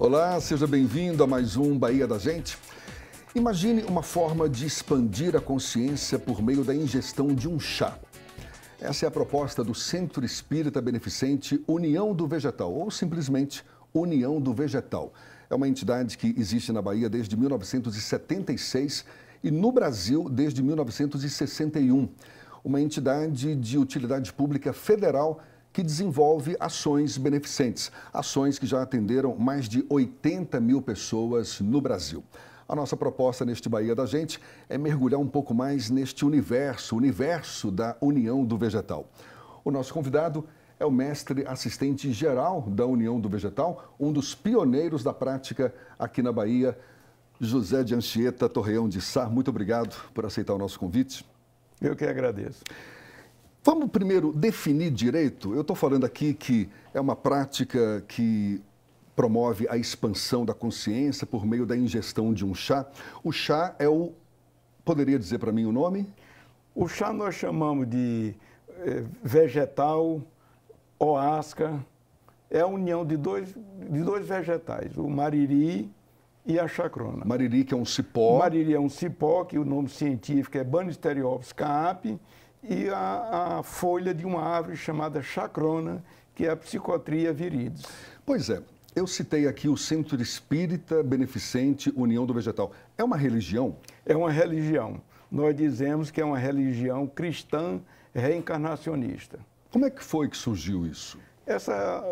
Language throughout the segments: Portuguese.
Olá, seja bem-vindo a mais um Bahia da Gente. Imagine uma forma de expandir a consciência por meio da ingestão de um chá. Essa é a proposta do Centro Espírita Beneficente União do Vegetal, ou simplesmente União do Vegetal. É uma entidade que existe na Bahia desde 1976 e no Brasil desde 1961. Uma entidade de utilidade pública federal que desenvolve ações beneficentes, ações que já atenderam mais de 80 mil pessoas no Brasil. A nossa proposta neste Bahia da Gente é mergulhar um pouco mais neste universo, universo da União do Vegetal. O nosso convidado é o mestre assistente geral da União do Vegetal, um dos pioneiros da prática aqui na Bahia, José de Anchieta Torreão de Sá. Muito obrigado por aceitar o nosso convite. Eu que agradeço. Vamos primeiro definir direito. Eu estou falando aqui que é uma prática que promove a expansão da consciência por meio da ingestão de um chá. O chá é o. Poderia dizer para mim o nome? O chá nós chamamos de eh, vegetal, oasca, é a união de dois, de dois vegetais, o mariri e a chacrona. Mariri, que é um cipó. Mariri é um cipó, que o nome científico é Banisteriopsis caapi, e a, a folha de uma árvore chamada chacrona, que é a psicotria viridis. Pois é, eu citei aqui o Centro Espírita Beneficente União do Vegetal. É uma religião? É uma religião. Nós dizemos que é uma religião cristã reencarnacionista. Como é que foi que surgiu isso? Essa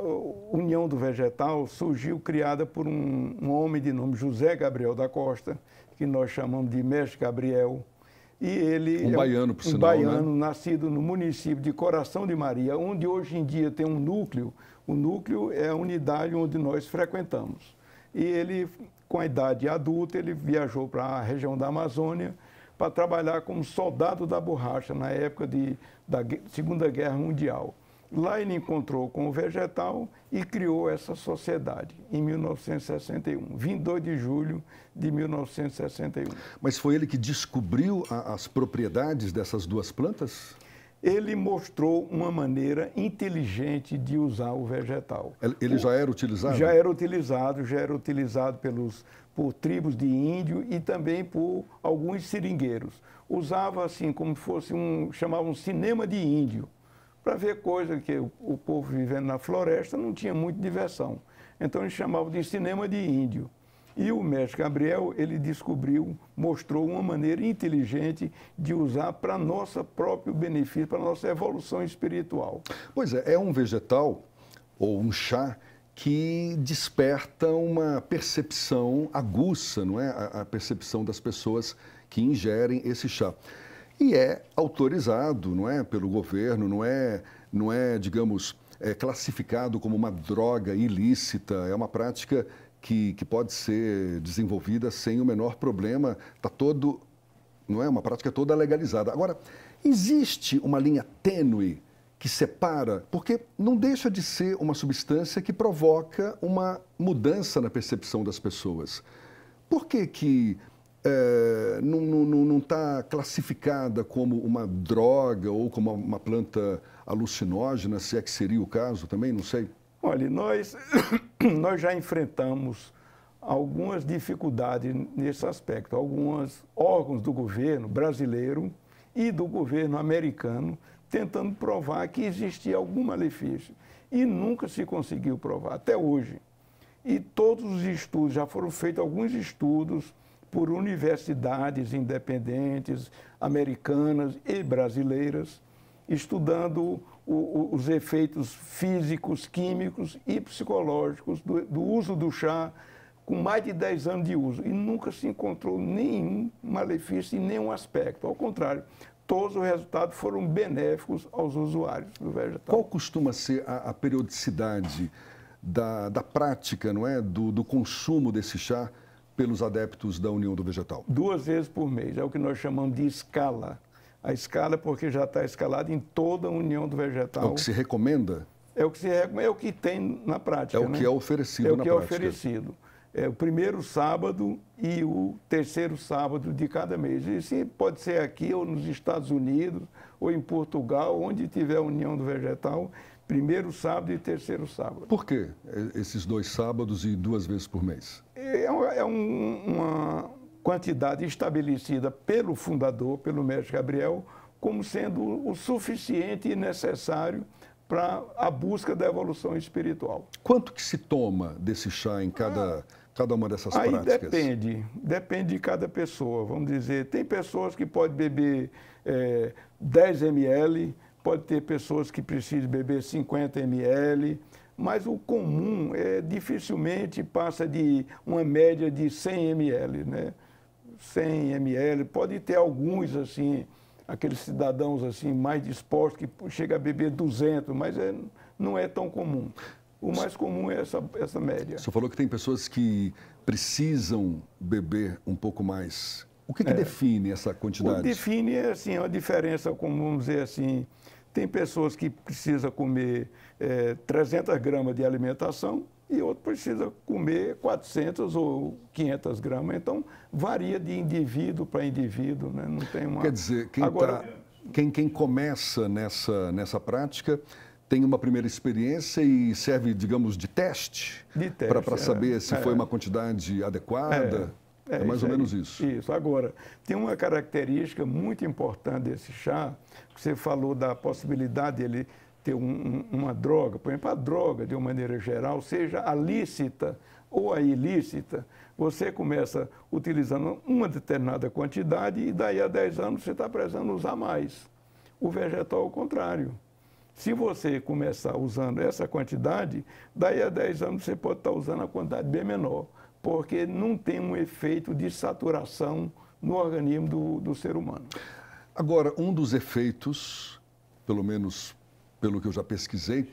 União do Vegetal surgiu criada por um, um homem de nome José Gabriel da Costa, que nós chamamos de Mestre Gabriel, e ele um é baiano, por um sinal, baiano né? nascido no município de Coração de Maria, onde hoje em dia tem um núcleo. O núcleo é a unidade onde nós frequentamos. E ele, com a idade adulta, ele viajou para a região da Amazônia para trabalhar como soldado da borracha na época de, da Segunda Guerra Mundial. Lá ele encontrou com o vegetal e criou essa sociedade em 1961, 22 de julho de 1961. Mas foi ele que descobriu a, as propriedades dessas duas plantas? Ele mostrou uma maneira inteligente de usar o vegetal. Ele já era utilizado? Já era utilizado, já era utilizado pelos, por tribos de índio e também por alguns seringueiros. Usava assim, como fosse um, chamava um cinema de índio para ver coisas que o, o, povo vivendo na floresta não tinha muita diversão. Então eles chamavam de cinema de índio. E o mestre Gabriel, ele descobriu, mostrou uma maneira inteligente de usar para nosso próprio benefício, para nossa evolução espiritual. Pois é, é um vegetal ou um chá que desperta uma percepção aguça, não é? A, a percepção das pessoas que ingerem esse chá e é autorizado, não é, pelo governo, não é, não é, digamos, é classificado como uma droga ilícita, é uma prática que, que pode ser desenvolvida sem o menor problema, está todo, não é, uma prática toda legalizada. Agora, existe uma linha tênue que separa, porque não deixa de ser uma substância que provoca uma mudança na percepção das pessoas. Por que que é, não está não, não tá classificada como uma droga ou como uma planta alucinógena, se é que seria o caso também, não sei? Olha, nós, nós já enfrentamos algumas dificuldades nesse aspecto. Alguns órgãos do governo brasileiro e do governo americano tentando provar que existia algum malefício. E nunca se conseguiu provar, até hoje. E todos os estudos, já foram feitos alguns estudos por universidades independentes, americanas e brasileiras, estudando o, o, os efeitos físicos, químicos e psicológicos do, do uso do chá com mais de 10 anos de uso e nunca se encontrou nenhum malefício em nenhum aspecto. Ao contrário, todos os resultados foram benéficos aos usuários do vegetal. Qual costuma ser a, a periodicidade da, da, prática, não é, do, do consumo desse chá? pelos adeptos da União do Vegetal? Duas vezes por mês, é o que nós chamamos de escala. A escala é porque já está escalada em toda a União do Vegetal. É o que se recomenda? É o que, se, é o que tem na prática. É o né? que é oferecido é na prática. É o que é oferecido. É o primeiro sábado e o terceiro sábado de cada mês. E pode ser aqui ou nos Estados Unidos ou em Portugal, onde tiver a União do Vegetal, primeiro sábado e terceiro sábado. Por que esses dois sábados e duas vezes por mês? É, é um, uma quantidade estabelecida pelo fundador, pelo mestre Gabriel, como sendo o suficiente e necessário para a busca da evolução espiritual. Quanto que se toma desse chá em cada, ah, cada uma dessas aí práticas? Depende, depende de cada pessoa. Vamos dizer, tem pessoas que podem beber é, 10 ml, pode ter pessoas que precisam beber 50 ml, mas o comum é dificilmente passa de uma média de 100 ml, né? 100 ml, pode ter alguns assim, aqueles cidadãos assim mais dispostos que chega a beber 200, mas é, não é tão comum. O mais comum é essa, essa média. Você falou que tem pessoas que precisam beber um pouco mais. O que, que é. define essa quantidade? O define é assim, é uma diferença, como vamos dizer assim, tem pessoas que precisam comer é, 300 gramas de alimentação e outro precisa comer 400 ou 500 gramas. Então, varia de indivíduo para indivíduo, né? não tem uma... Quer dizer, quem, Agora... tá, quem, quem começa nessa, nessa prática tem uma primeira experiência e serve, digamos, de teste, teste para é. saber se é. foi uma quantidade adequada. É. É, é mais ou menos isso. Isso. Agora, tem uma característica muito importante desse chá, que você falou da possibilidade dele ter um, uma droga. Por exemplo, a droga, de uma maneira geral, seja a lícita ou a ilícita, você começa utilizando uma determinada quantidade e daí a 10 anos você está precisando usar mais. O vegetal é o contrário. Se você começar usando essa quantidade, daí a 10 anos você pode estar usando a quantidade bem menor porque não tem um efeito de saturação no organismo do, do ser humano. Agora, um dos efeitos, pelo menos pelo que eu já pesquisei,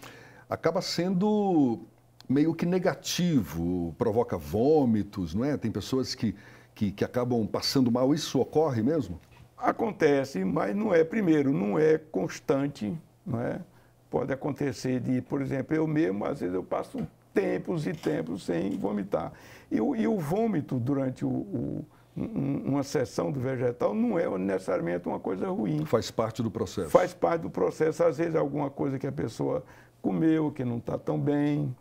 acaba sendo meio que negativo, provoca vômitos, não é? Tem pessoas que, que, que, acabam passando mal, isso ocorre mesmo? Acontece, mas não é, primeiro, não é constante, não é? Pode acontecer de, por exemplo, eu mesmo, às vezes eu passo tempos e tempos sem vomitar. E o, e o vômito durante o, o uma sessão do vegetal não é necessariamente uma coisa ruim. Faz parte do processo. Faz parte do processo. Às vezes, alguma coisa que a pessoa comeu, que não está tão bem.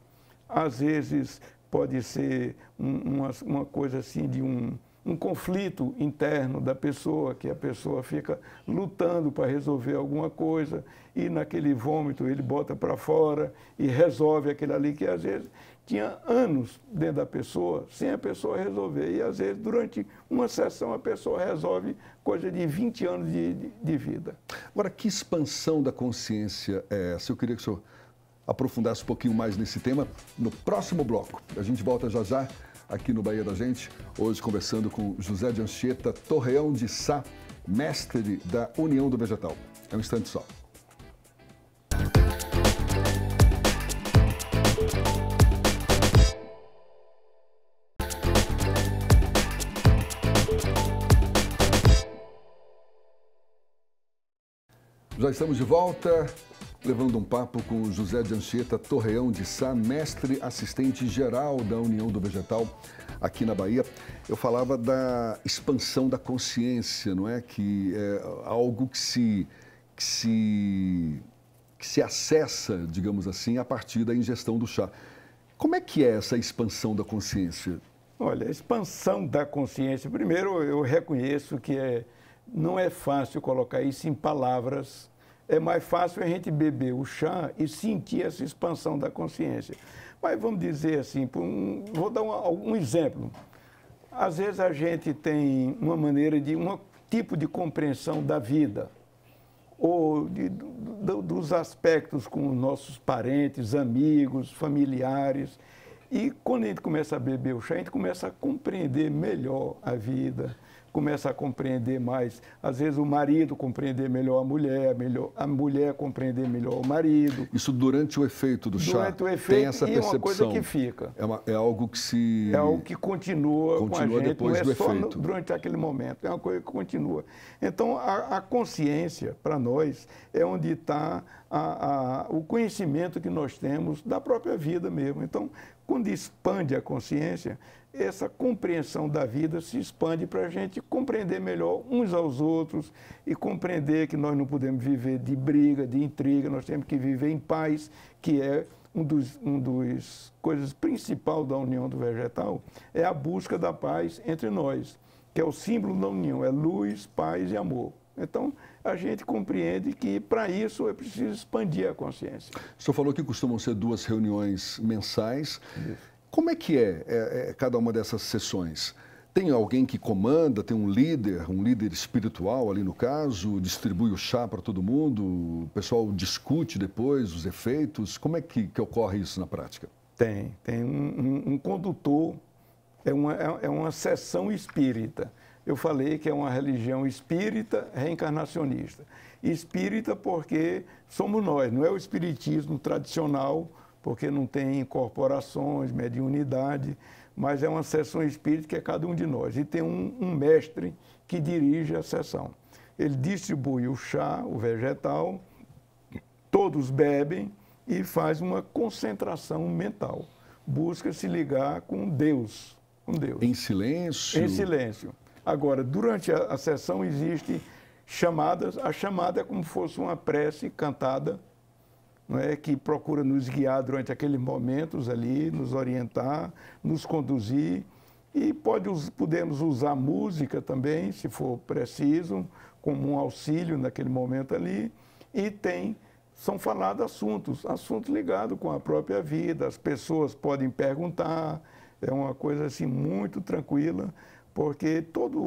Às vezes, pode ser um, uma, uma coisa assim de um, um conflito interno da pessoa, que a pessoa fica lutando para resolver alguma coisa e naquele vômito ele bota para fora e resolve aquilo ali que às vezes tinha anos dentro da pessoa sem a pessoa resolver. E às vezes durante uma sessão a pessoa resolve coisa de 20 anos de, de, de vida. Agora, que expansão da consciência é essa? Eu queria que o senhor aprofundasse um pouquinho mais nesse tema no próximo bloco. A gente volta já já aqui no Bahia da Gente, hoje conversando com José de Anchieta Torreão de Sá, mestre da União do Vegetal. É um instante só. Já estamos de volta levando um papo com José de Anchieta Torreão de Sá, mestre assistente geral da União do Vegetal aqui na Bahia. Eu falava da expansão da consciência, não é? Que é algo que se, que se, que se acessa, digamos assim, a partir da ingestão do chá. Como é que é essa expansão da consciência? Olha, a expansão da consciência, primeiro eu reconheço que é, não é fácil colocar isso em palavras é mais fácil a gente beber o chá e sentir essa expansão da consciência. Mas vamos dizer assim, um, vou dar um, um, exemplo. Às vezes a gente tem uma maneira de um tipo de compreensão da vida ou de, do, dos aspectos com nossos parentes, amigos, familiares. E quando a gente começa a beber o chá, a gente começa a compreender melhor a vida, começa a compreender mais, às vezes o marido compreender melhor a mulher, melhor a mulher compreender melhor o marido. Isso durante o efeito do chá. Durante o efeito tem essa percepção. é uma coisa que fica. É, uma, é, algo que se é algo que continua, continua com a gente, depois não é do só efeito. No, durante aquele momento, é uma coisa que continua. Então a, a consciência para nós é onde está o conhecimento que nós temos da própria vida mesmo. Então quando expande a consciência, essa compreensão da vida se expande para a gente compreender melhor uns aos outros e compreender que nós não podemos viver de briga, de intriga, nós temos que viver em paz, que é um dos, um dos coisas principal da união do vegetal, é a busca da paz entre nós, que é o símbolo da união, é luz, paz e amor. Então, a gente compreende que para isso é preciso expandir a consciência. O senhor falou que costumam ser duas reuniões mensais. Isso. Como é que é, é, é cada uma dessas sessões? Tem alguém que comanda, tem um líder, um líder espiritual ali no caso, distribui o chá para todo mundo, o pessoal discute depois os efeitos. Como é que, que ocorre isso na prática? Tem, tem um, um, um condutor, é uma, é, é uma sessão espírita eu falei que é uma religião espírita reencarnacionista. Espírita porque somos nós, não é o espiritismo tradicional, porque não tem corporações, mediunidade, mas é uma sessão espírita que é cada um de nós. E tem um, um mestre que dirige a sessão. Ele distribui o chá, o vegetal, todos bebem e faz uma concentração mental. Busca se ligar com Deus, com Deus. Em silêncio. Em silêncio. Agora, durante a, a sessão existem chamadas, a chamada é como fosse uma prece cantada, não é? que procura nos guiar durante aqueles momentos ali, nos orientar, nos conduzir. E pode, podemos usar música também, se for preciso, como um auxílio naquele momento ali. E tem, são falados assuntos, assuntos ligados com a própria vida. As pessoas podem perguntar, é uma coisa assim muito tranquila porque todos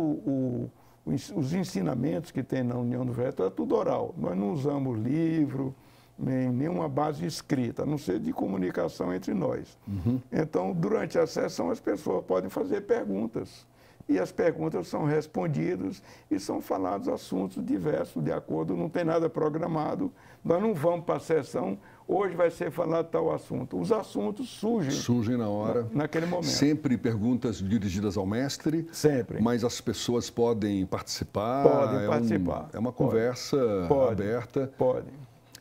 os ensinamentos que tem na União do Veto é tudo oral. Nós não usamos livro, nem nenhuma base escrita, a não ser de comunicação entre nós. Uhum. Então, durante a sessão, as pessoas podem fazer perguntas. E as perguntas são respondidas e são falados assuntos diversos, de acordo, não tem nada programado. Nós não vamos para a sessão hoje vai ser falado tal assunto. Os assuntos surgem. Surgem na hora. Na, naquele momento. Sempre perguntas dirigidas ao mestre. Sempre. Mas as pessoas podem participar. Podem é participar. Um, é uma conversa pode. aberta. Podem.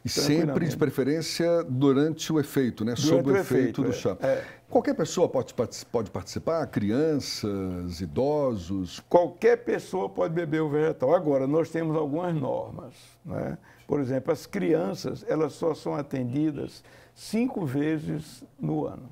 E sempre, de preferência, durante o efeito, né? Durante o efeito, do é. chá. É, Qualquer pessoa pode, pode participar, crianças, idosos. Qualquer pessoa pode beber o vegetal. Agora, nós temos algumas normas. Né? Por exemplo, as crianças, elas só são atendidas cinco vezes no ano.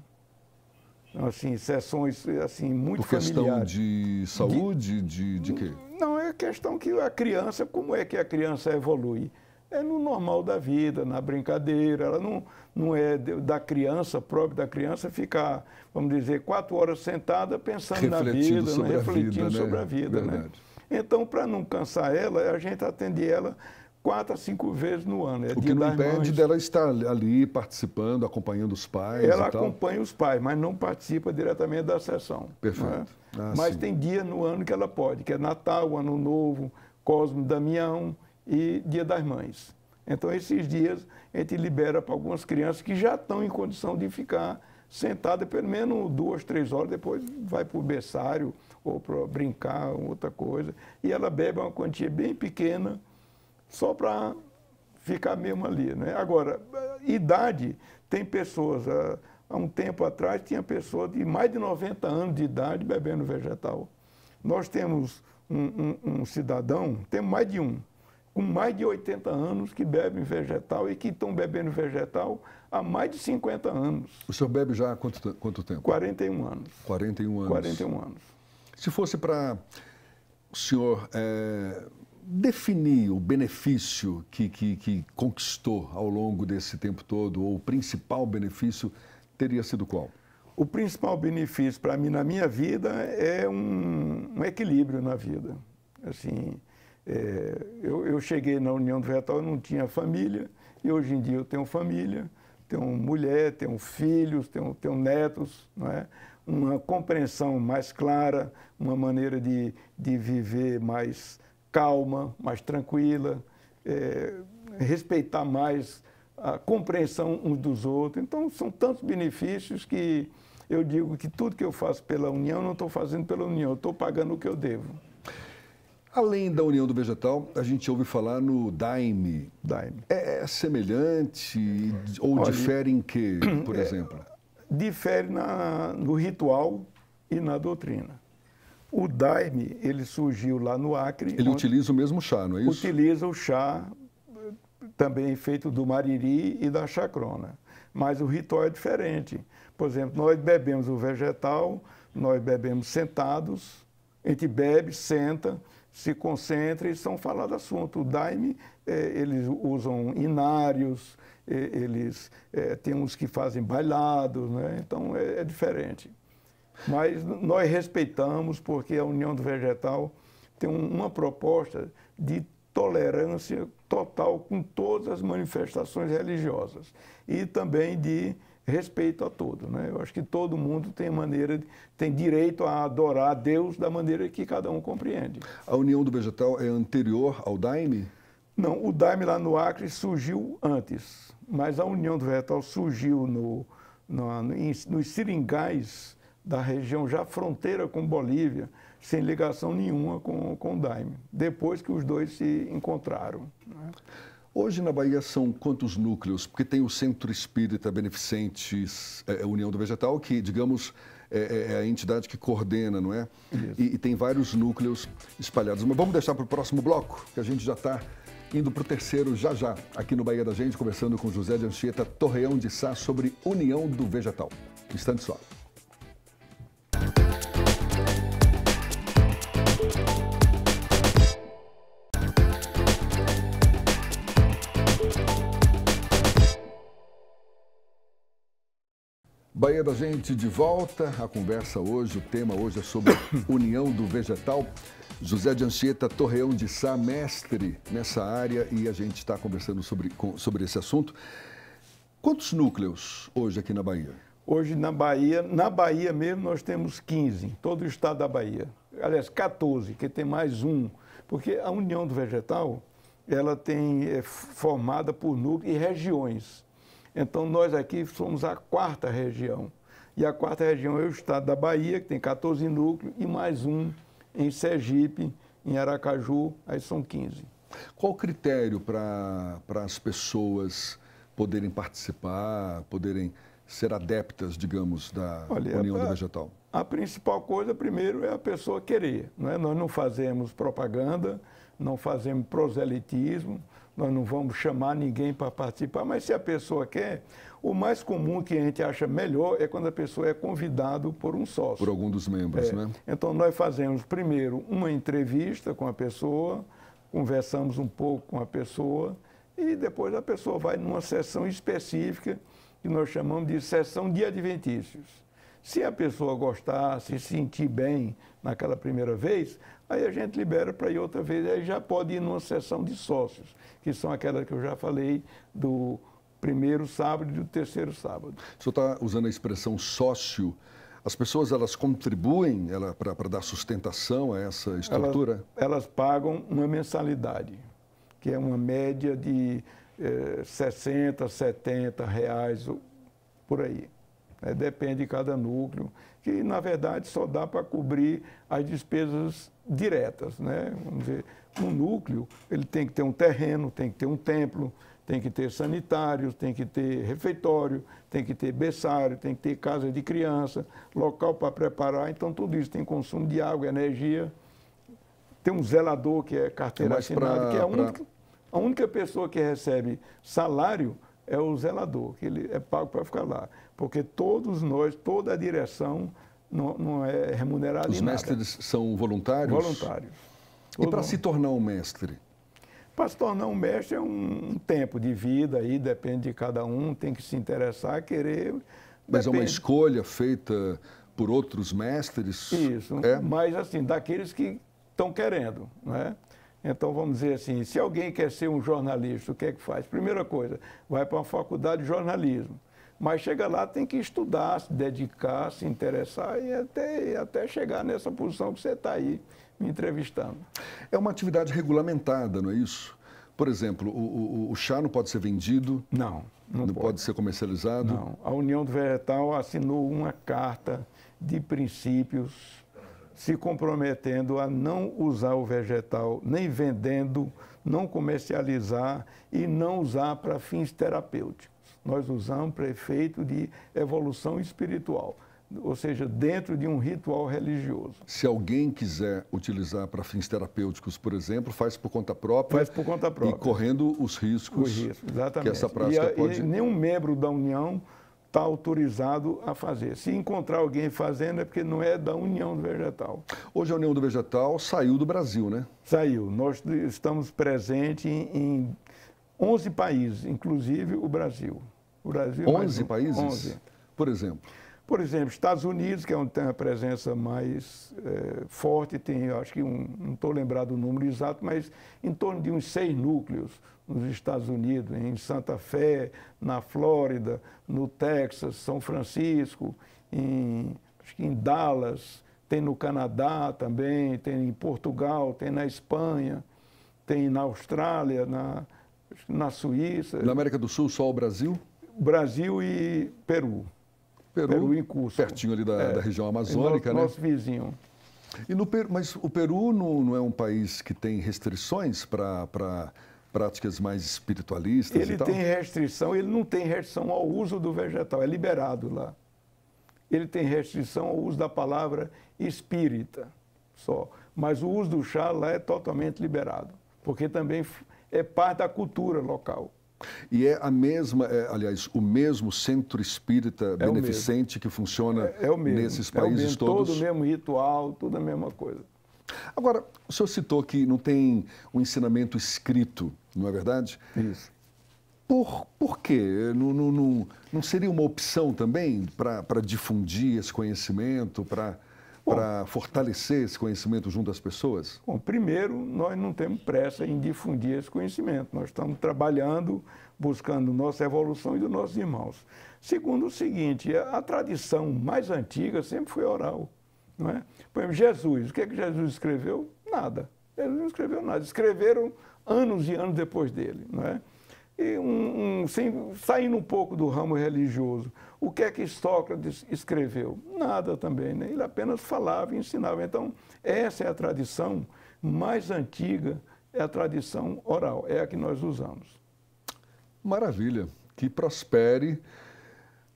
Então, assim, sessões assim, muito Por questão familiares. de saúde, de, de, de quê? Não, é questão que a criança, como é que a criança evolui? É no normal da vida, na brincadeira, ela não, não é da criança, própria da criança, ficar, vamos dizer, quatro horas sentada pensando refletindo na vida, sobre né? refletindo a vida, sobre né? a vida. Né? Verdade. Né? Então, para não cansar ela, a gente atende ela quatro a cinco vezes no ano. É o que não impede dela estar ali participando, acompanhando os pais. Ela acompanha os pais, mas não participa diretamente da sessão. Né? Perfeito. Ah, mas sim. tem dia no ano que ela pode, que é Natal, Ano Novo, Cosmo Damião e Dia das Mães. Então, esses dias, a gente libera para algumas crianças que já estão em condição de ficar sentada pelo menos duas, três horas, depois vai para o berçário ou para brincar, outra coisa. E ela bebe uma quantia bem pequena, só para ficar mesmo ali. Né? Agora, eh, idade, tem pessoas, há, eh, há um tempo atrás tinha pessoas de mais de 90 anos de idade bebendo vegetal. Nós temos um, um, um cidadão, temos mais de um, com mais de 80 anos que bebem vegetal e que estão bebendo vegetal há mais de 50 anos. O senhor bebe já há quanto, quanto tempo? 41 anos. 41 anos. 41 anos. Se fosse para o senhor é, definir o benefício que, que, que, conquistou ao longo desse tempo todo, ou o principal benefício, teria sido qual? O principal benefício para mim na minha vida é um, um equilíbrio na vida. Assim, é, eu, eu, cheguei na União do Vetal, eu não tinha família, e hoje em dia eu tenho família, tenho mulher, tenho filhos, tenho, tenho netos, não é? uma compreensão mais clara, uma maneira de, de viver mais calma, mais tranquila, é, respeitar mais a compreensão uns dos outros. Então, são tantos benefícios que eu digo que tudo que eu faço pela União, não estou fazendo pela União, estou pagando o que eu devo. Além da União do Vegetal, a gente ouve falar no DAIME. DAIME. É, é semelhante ou Olha, difere em quê, por é, exemplo? Difere na, no ritual e na doutrina. O daime, ele surgiu lá no Acre. Ele utiliza o mesmo chá, não é isso? Utiliza o chá também feito do mariri e da chacrona. Mas o ritual é diferente. Por exemplo, nós bebemos o vegetal, nós bebemos sentados, a gente bebe, senta, se concentra e são falados assuntos. O daime, é, eles usam inários, é, eles eh, tem uns que fazem bailados, né? então é, é diferente. Mas nós respeitamos porque a União do Vegetal tem uma proposta de tolerância total com todas as manifestações religiosas e também de respeito a todos. Né? Eu acho que todo mundo tem maneira, tem direito a adorar a Deus da maneira que cada um compreende. A União do Vegetal é anterior ao Daime? Não, o Daime lá no Acre surgiu antes, mas a União do Vegetal surgiu no, no, no nos Seringais da região já fronteira com Bolívia, sem ligação nenhuma com, com o Daime, depois que os dois se encontraram. Né? Hoje na Bahia são quantos núcleos? Porque tem o Centro Espírita Beneficentes é, é União do Vegetal, que, digamos, é, é, é, a entidade que coordena, não é? E, e, tem vários núcleos espalhados. Mas vamos deixar para o próximo bloco, que a gente já está indo para o terceiro já já, aqui no Bahia da Gente, conversando com José de Anchieta Torreão de Sá sobre União do Vegetal. Um instante só. Bahia da Gente de volta. A conversa hoje, o tema hoje é sobre união do vegetal. José de Anchieta, Torreão de Sá, mestre nessa área, e a gente está conversando sobre, com, sobre esse assunto. Quantos núcleos hoje aqui na Bahia? Hoje na Bahia, na Bahia mesmo, nós temos 15, todo o estado da Bahia. Aliás, 14, que tem mais um, porque a União do Vegetal, ela tem, é formada por núcleos e regiões. Então, nós aqui somos a quarta região. E a quarta região é o estado da Bahia, que tem 14 núcleos, e mais um em Sergipe, em Aracaju, aí são 15. Qual o critério para as pessoas poderem participar, poderem ser adeptas, digamos, da Olha, União pra, do Vegetal? A principal coisa, primeiro, é a pessoa querer. Né? Nós não fazemos propaganda, não fazemos proselitismo, nós não vamos chamar ninguém para participar, mas se a pessoa quer, o mais comum que a gente acha melhor é quando a pessoa é convidada por um sócio. Por algum dos membros, é. né? Então nós fazemos primeiro uma entrevista com a pessoa, conversamos um pouco com a pessoa e depois a pessoa vai numa sessão específica que nós chamamos de sessão de adventícios. Se a pessoa gostar, se sentir bem naquela primeira vez, aí a gente libera para ir outra vez, aí já pode ir numa sessão de sócios que são aquelas que eu já falei do primeiro sábado e do terceiro sábado. O senhor está usando a expressão sócio. As pessoas elas contribuem ela, para dar sustentação a essa estrutura? Elas, elas, pagam uma mensalidade, que é uma média de eh, 60, 70 reais por aí né, depende de cada núcleo, que na verdade só dá para cobrir as despesas diretas. Né? Vamos dizer, um núcleo ele tem que ter um terreno, tem que ter um templo, tem que ter sanitários, tem que ter refeitório, tem que ter berçário, tem que ter casa de criança, local para preparar. Então, tudo isso tem consumo de água, energia. Tem um zelador que é carteira é assinada, que é a única, pra... a única pessoa que recebe salário é o zelador, que ele é pago para ficar lá. Porque todos nós, toda a direção não, não é remunerada Os mestres são voluntários? Voluntários. E para se tornar um mestre? Para se tornar um mestre é um tempo de vida aí, depende de cada um, tem que se interessar, querer. Mas é uma escolha feita por outros mestres? Isso, é? mas assim, daqueles que estão querendo, não é? Então, vamos dizer assim, se alguém quer ser um jornalista, o que é que faz? Primeira coisa, vai para uma faculdade de jornalismo. Mas chega lá, tem que estudar, se dedicar, se interessar e até, até chegar nessa posição que você está aí me entrevistando. É uma atividade regulamentada, não é isso? Por exemplo, o, o, o chá não pode ser vendido? Não. Não, não pode. pode ser comercializado? Não. A União do Vegetal assinou uma carta de princípios se comprometendo a não usar o vegetal, nem vendendo, não comercializar e não usar para fins terapêuticos. Nós usamos para efeito de evolução espiritual, ou seja, dentro de um ritual religioso. Se alguém quiser utilizar para fins terapêuticos, por exemplo, faz por conta própria. Faz por conta própria. E correndo os riscos, os riscos que essa prática e, pode... E nenhum membro da União está autorizado a fazer. Se encontrar alguém fazendo é porque não é da União do Vegetal. Hoje a União do Vegetal saiu do Brasil, né? Saiu. Nós estamos presentes em 11 países, inclusive o Brasil. O Brasil 11 é um, países? 11. Por exemplo? Por exemplo, Estados Unidos, que é onde tem a presença mais é, forte, tem, acho que, um, não estou lembrado o número exato, mas em torno de uns seis núcleos nos Estados Unidos, em Santa Fé, na Flórida, no Texas, São Francisco, em, acho que em Dallas, tem no Canadá também, tem em Portugal, tem na Espanha, tem na Austrália, na, na Suíça. Na América do Sul, só o Brasil? Brasil e Peru. Peru, Peru em curso. Pertinho ali da, é, da região amazônica, no, né? Nosso vizinho. E no, mas o Peru não, não é um país que tem restrições para. pra práticas mais espiritualistas ele e tal? tem restrição, ele não tem restrição ao uso do vegetal, é liberado lá. Ele tem restrição ao uso da palavra espírita só. Mas o uso do chá lá é totalmente liberado, porque também é parte da cultura local. E é a mesma, é, aliás, o mesmo centro espírita é beneficente que funciona é, é mesmo, nesses países é o mesmo, todos? Todo o mesmo ritual, tudo a mesma coisa. Agora, o senhor citou que não tem um ensinamento escrito, não é verdade? Isso. Por, por quê? Não, não, não, não seria uma opção também para difundir esse conhecimento, para fortalecer esse conhecimento junto às pessoas? Bom, primeiro, nós não temos pressa em difundir esse conhecimento. Nós estamos trabalhando, buscando nossa evolução e dos nossos irmãos. Segundo, o seguinte: a, a tradição mais antiga sempre foi oral. Não é? Por exemplo, Jesus. O que é que Jesus escreveu? Nada. Jesus não escreveu nada. Escreveram anos e anos depois dele. Não é? E um, um, sem, saindo um pouco do ramo religioso, o que é que Sócrates escreveu? Nada também. Né? Ele apenas falava e ensinava. Então, essa é a tradição mais antiga, é a tradição oral, é a que nós usamos. Maravilha. Que prospere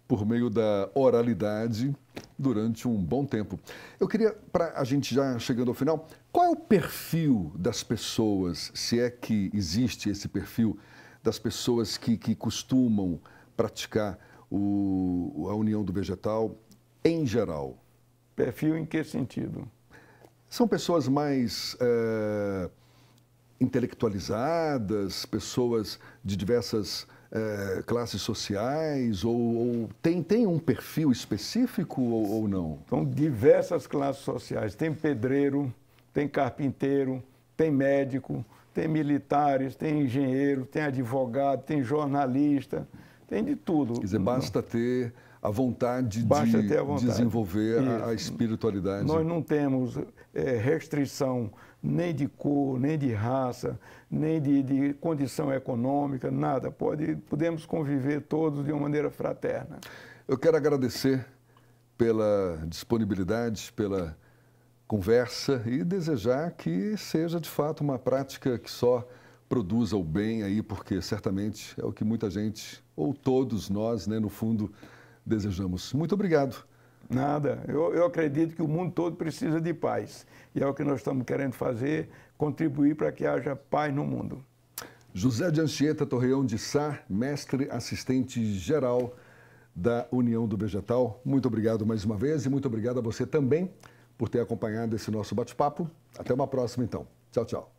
por meio da oralidade durante um bom tempo. Eu queria, para a gente já chegando ao final, qual é o perfil das pessoas, se é que existe esse perfil, das pessoas que, que costumam praticar o, a união do vegetal em geral? Perfil em que sentido? São pessoas mais é, intelectualizadas, pessoas de diversas é, classes sociais ou, ou, tem, tem um perfil específico ou, ou não? São então, diversas classes sociais. Tem pedreiro, tem carpinteiro, tem médico, tem militares, tem engenheiro, tem advogado, tem jornalista, tem de tudo. Quer dizer, basta ter a vontade basta de a vontade. desenvolver a espiritualidade. Nós não temos é, restrição nem de cor, nem de raça, nem de, de, condição econômica, nada. Pode, podemos conviver todos de uma maneira fraterna. Eu quero agradecer pela disponibilidade, pela conversa e desejar que seja de fato uma prática que só produza o bem aí, porque certamente é o que muita gente, ou todos nós, né, no fundo, desejamos. Muito obrigado Nada. Eu, eu acredito que o mundo todo precisa de paz. E é o que nós estamos querendo fazer, contribuir para que haja paz no mundo. José de Anchieta Torreão de Sá, mestre assistente geral da União do Vegetal. Muito obrigado mais uma vez e muito obrigado a você também por ter acompanhado esse nosso bate-papo. Até uma próxima, então. Tchau, tchau.